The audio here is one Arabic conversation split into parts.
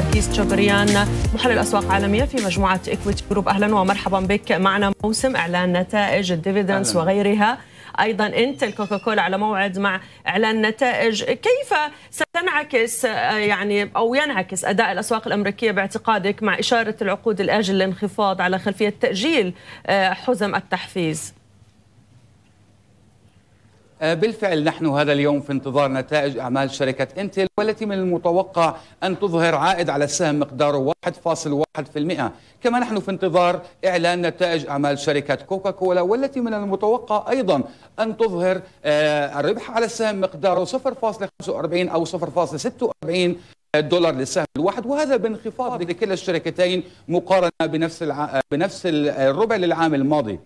سركيس تشوبريان محلل اسواق عالميه في مجموعه اكويتي جروب اهلا ومرحبا بك معنا موسم اعلان نتائج الديفيدنس وغيرها ايضا انت الكوكاكولا على موعد مع اعلان نتائج كيف ستنعكس آه، يعني او ينعكس اداء الاسواق الامريكيه باعتقادك مع اشاره العقود الاجل للانخفاض على خلفيه تاجيل آه، حزم التحفيز آه، بالفعل نحن هذا اليوم في انتظار نتائج أعمال شركة إنتل والتي من المتوقع أن تظهر عائد على السهم مقداره 1.1% كما نحن في انتظار إعلان نتائج أعمال شركة كوكا كولا والتي من المتوقع أيضا أن تظهر آه، الربح على السهم مقداره 0.45 أو 0.46 آه، دولار للسهم الواحد وهذا بانخفاض لكلا الشركتين مقارنه بنفس الع... بنفس الربع للعام الماضي.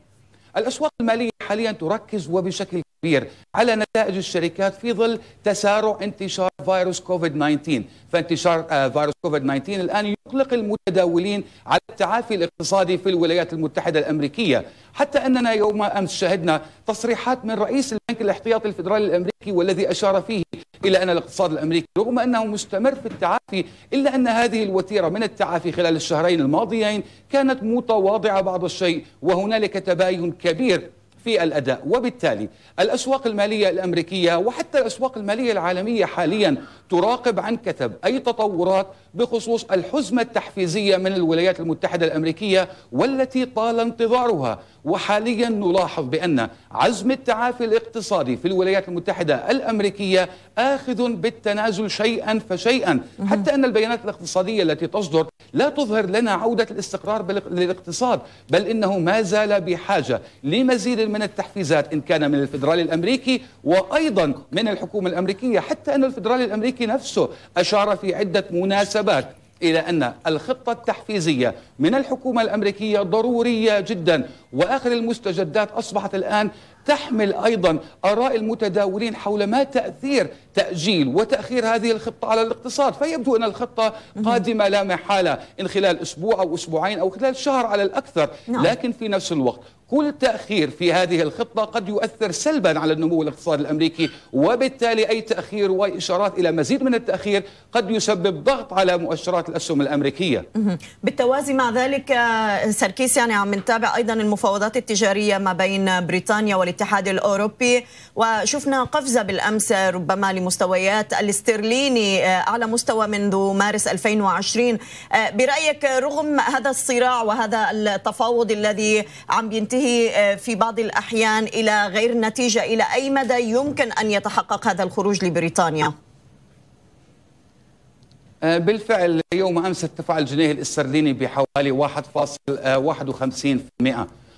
الاسواق الماليه حاليا تركز وبشكل كبير على نتائج الشركات في ظل تسارع انتشار فيروس كوفيد 19 فانتشار آه، فيروس كوفيد 19 الآن يقلق المتداولين على التعافي الاقتصادي في الولايات المتحدة الأمريكية حتى أننا يوم أمس شهدنا تصريحات من رئيس البنك الاحتياطي الفدرالي الأمريكي والذي أشار فيه إلى أن الاقتصاد الأمريكي رغم أنه مستمر في التعافي إلا أن هذه الوتيرة من التعافي خلال الشهرين الماضيين كانت متواضعة بعض الشيء وهنالك تباين كبير في الأداء وبالتالي الأسواق المالية الأمريكية وحتى الأسواق المالية العالمية حاليا تراقب عن كثب أي تطورات بخصوص الحزمة التحفيزية من الولايات المتحدة الأمريكية والتي طال انتظارها وحاليا نلاحظ بأن عزم التعافي الاقتصادي في الولايات المتحدة الأمريكية آخذ بالتنازل شيئا فشيئا حتى أن البيانات الاقتصادية التي تصدر لا تظهر لنا عودة الاستقرار للاقتصاد بل إنه ما زال بحاجة لمزيد من التحفيزات إن كان من الفدرالي الأمريكي وأيضا من الحكومة الأمريكية حتى أن الفدرالي الأمريكي نفسه أشار في عدة مناسبات إلى أن الخطة التحفيزية من الحكومة الأمريكية ضرورية جدا واخر المستجدات اصبحت الان تحمل ايضا اراء المتداولين حول ما تاثير تاجيل وتاخير هذه الخطه على الاقتصاد، فيبدو ان الخطه قادمه لا محاله ان خلال اسبوع او اسبوعين او خلال شهر على الاكثر، نعم. لكن في نفس الوقت كل تاخير في هذه الخطه قد يؤثر سلبا على النمو الاقتصادي الامريكي، وبالتالي اي تاخير واشارات الى مزيد من التاخير قد يسبب ضغط على مؤشرات الاسهم الامريكيه. بالتوازي مع ذلك آه، سركيس يعني عم نتابع ايضا المفاوضات المفاوضات التجارية ما بين بريطانيا والاتحاد الأوروبي وشفنا قفزة بالأمس ربما لمستويات الاسترليني أعلى آه، مستوى منذ مارس 2020 آه، برأيك رغم هذا الصراع وهذا التفاوض الذي عم ينتهي آه، في بعض الأحيان إلى غير نتيجة إلى أي مدى يمكن أن يتحقق هذا الخروج لبريطانيا؟ بالفعل يوم امس ارتفع الجنيه الاسترليني بحوالي 1.51%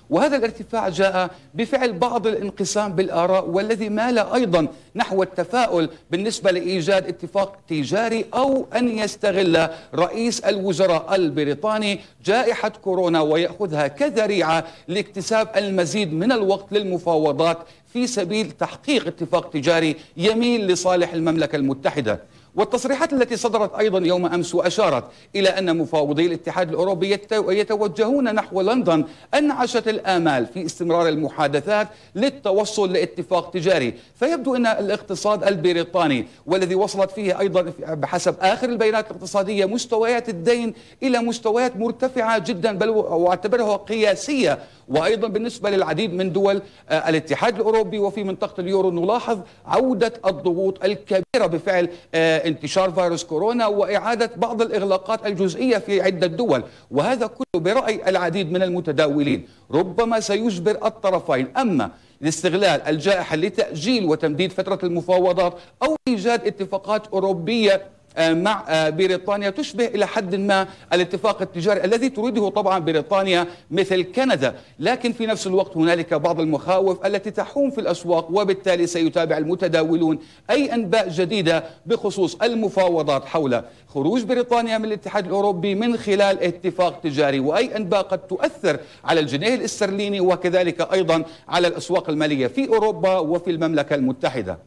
وهذا الارتفاع جاء بفعل بعض الانقسام بالآراء والذي مال أيضا نحو التفاؤل بالنسبة لإيجاد اتفاق تجاري أو أن يستغل رئيس الوزراء البريطاني جائحة كورونا ويأخذها كذريعة لاكتساب المزيد من الوقت للمفاوضات في سبيل تحقيق اتفاق تجاري يميل لصالح المملكة المتحدة والتصريحات التي صدرت أيضا يوم أمس وأشارت إلى أن مفاوضي الاتحاد الأوروبي يتوجهون نحو لندن أنعشت الآمال في استمرار المحادثات للتوصل لاتفاق تجاري فيبدو أن الاقتصاد البريطاني والذي وصلت فيه أيضا بحسب آخر البيانات الاقتصادية مستويات الدين إلى مستويات مرتفعة جدا بل واعتبرها قياسية وأيضا بالنسبة للعديد من دول آه، الاتحاد الأوروبي وفي منطقة اليورو نلاحظ عودة الضغوط الكبيرة بفعل آه، انتشار فيروس كورونا وإعادة بعض الإغلاقات الجزئية في عدة دول وهذا كله برأي العديد من المتداولين ربما سيجبر الطرفين أما لاستغلال الجائحة لتأجيل وتمديد فترة المفاوضات أو إيجاد اتفاقات أوروبية آه، مع آه، بريطانيا تشبه إلى حد ما الاتفاق التجاري الذي تريده طبعا بريطانيا مثل كندا لكن في نفس الوقت هنالك بعض المخاوف التي تحوم في الأسواق وبالتالي سيتابع المتداولون أي أنباء جديدة بخصوص المفاوضات حول خروج بريطانيا من الاتحاد الأوروبي من خلال اتفاق تجاري وأي أنباء قد تؤثر على الجنيه الاسترليني وكذلك أيضا على الأسواق المالية في أوروبا وفي المملكة المتحدة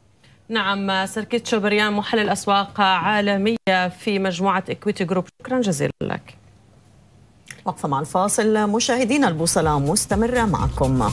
نعم سركيت شوبريان محلل أسواق عالمية في مجموعة إكويتي جروب شكرا جزيلا لك وقفة مع الفاصل مشاهدينا البوصلة مستمرة معكم